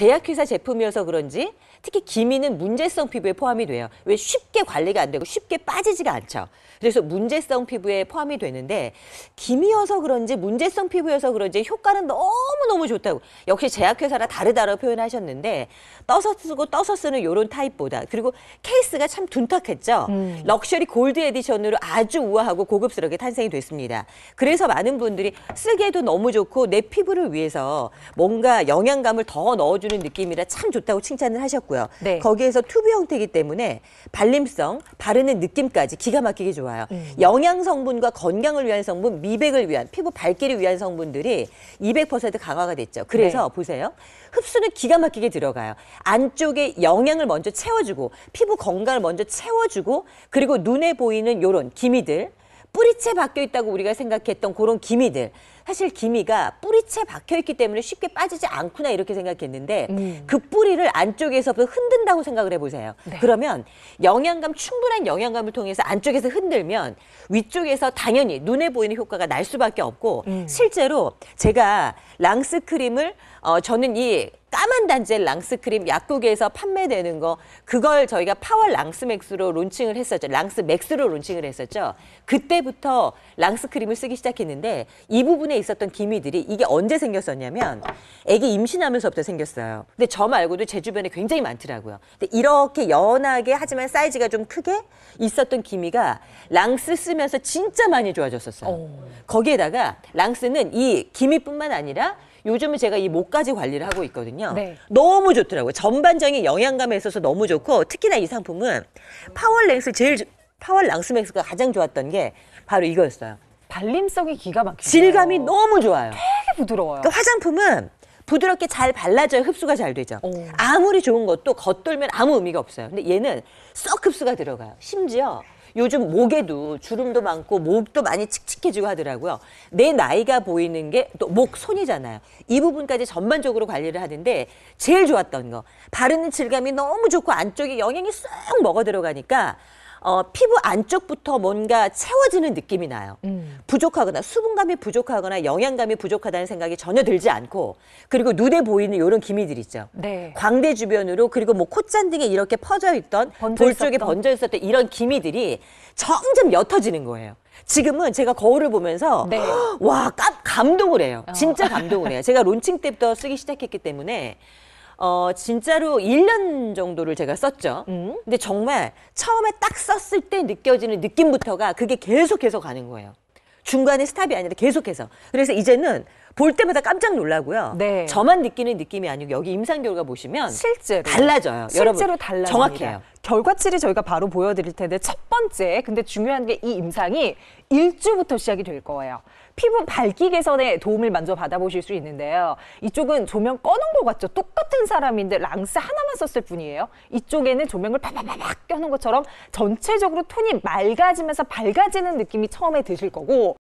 제약회사 제품이어서 그런지 특히 기미는 문제성 피부에 포함이 돼요. 왜 쉽게 관리가 안 되고 쉽게 빠지지가 않죠. 그래서 문제성 피부에 포함이 되는데 기미여서 그런지 문제성 피부여서 그런지 효과는 너무너무 좋다고 역시 제약회사라 다르다라고 표현하셨는데 떠서 쓰고 떠서 쓰는 요런 타입보다 그리고 케이스가 참 둔탁했죠. 음. 럭셔리 골드 에디션으로 아주 우아하고 고급스럽게 탄생이 됐습니다. 그래서 많은 분들이 쓰기에도 너무 좋고 내 피부를 위해서 뭔가 영양감을 더 넣어주는 주는 느낌이라 참 좋다고 칭찬을 하셨고요. 네. 거기에서 튜브 형태이기 때문에 발림성, 바르는 느낌까지 기가 막히게 좋아요. 음. 영양 성분과 건강을 위한 성분, 미백을 위한 피부 밝기를 위한 성분들이 200% 강화가 됐죠. 그래서 네. 보세요. 흡수는 기가 막히게 들어가요. 안쪽에 영양을 먼저 채워주고 피부 건강을 먼저 채워주고 그리고 눈에 보이는 요런 기미들 뿌리채 박혀 있다고 우리가 생각했던 그런 기미들 사실 기미가 뿌리채 박혀 있기 때문에 쉽게 빠지지 않구나 이렇게 생각했는데 음. 그 뿌리를 안쪽에서 그 흔든다고 생각을 해보세요. 네. 그러면 영양감 충분한 영양감을 통해서 안쪽에서 흔들면 위쪽에서 당연히 눈에 보이는 효과가 날 수밖에 없고 음. 실제로 제가 랑스 크림을 어, 저는 이 까만 단젤 랑스크림 약국에서 판매되는 거 그걸 저희가 파월 랑스맥스로 론칭을 했었죠. 랑스맥스로 론칭을 했었죠. 그때부터 랑스크림을 쓰기 시작했는데 이 부분에 있었던 기미들이 이게 언제 생겼었냐면 애기 임신하면서부터 생겼어요. 근데 저 말고도 제 주변에 굉장히 많더라고요. 근데 이렇게 연하게 하지만 사이즈가 좀 크게 있었던 기미가 랑스 쓰면서 진짜 많이 좋아졌었어요. 오. 어. 거기에다가 랑스는 이 기미뿐만 아니라 요즘은 제가 이 목까지 관리를 하고 있거든요. 있거든요. 네. 너무 좋더라고요. 전반적인 영양감에 있어서 너무 좋고 특히나 이 상품은 파월랭스 제일 파월랑스 맥스가 가장 좋았던 게 바로 이거였어요. 발림성이 기가 막히고 질감이 너무 좋아요. 되게 부드러워요. 그러니까 화장품은 부드럽게 잘 발라져야 흡수가 잘 되죠. 오. 아무리 좋은 것도 겉돌면 아무 의미가 없어요. 근데 얘는 썩 흡수가 들어가요. 심지어 요즘 목에도 주름도 많고 목도 많이 칙칙해지고 하더라고요. 내 나이가 보이는 게 또 목 손이잖아요. 이 부분까지 전반적으로 관리를 하는데 제일 좋았던 거 바르는 질감이 너무 좋고 안쪽에 영양이 쏙 먹어 들어가니까 어, 피부 안쪽부터 뭔가 채워지는 느낌이 나요. 음. 부족하거나 수분감이 부족하거나 영양감이 부족하다는 생각이 전혀 들지 않고 그리고 눈에 보이는 이런 기미들 있죠. 네. 광대 주변으로 그리고 뭐 콧잔 등에 이렇게 퍼져 있던 볼 쪽에 번져 있었던 이런 기미들이 점점 옅어지는 거예요. 지금은 제가 거울을 보면서 네. 와 깜, 감동을 해요. 진짜 어. 감동을 해요. 제가 론칭 때부터 쓰기 시작했기 때문에 어, 진짜로 1년 정도를 제가 썼죠. 음? 근데 정말 처음에 딱 썼을 때 느껴지는 느낌부터가 그게 계속해서 가는 거예요. 중간에 스탑이 아니라 계속해서. 그래서 이제는 볼 때마다 깜짝 놀라고요. 네. 저만 느끼는 느낌이 아니고 여기 임상 결과 보시면 실제로 달라져요. 실제로 달라져요. 정확해요. 결과치를 저희가 바로 보여드릴 텐데 첫 번째 근데 중요한 게 이 임상이 일주부터 시작이 될 거예요. 피부 밝기 개선에 도움을 먼저 받아보실 수 있는데요. 이쪽은 조명 꺼놓은 것 같죠? 똑같은 사람인데 랑스 하나만 썼을 뿐이에요. 이쪽에는 조명을 팍팍팍 껴놓은 것처럼 전체적으로 톤이 맑아지면서 밝아지는 느낌이 처음에 드실 거고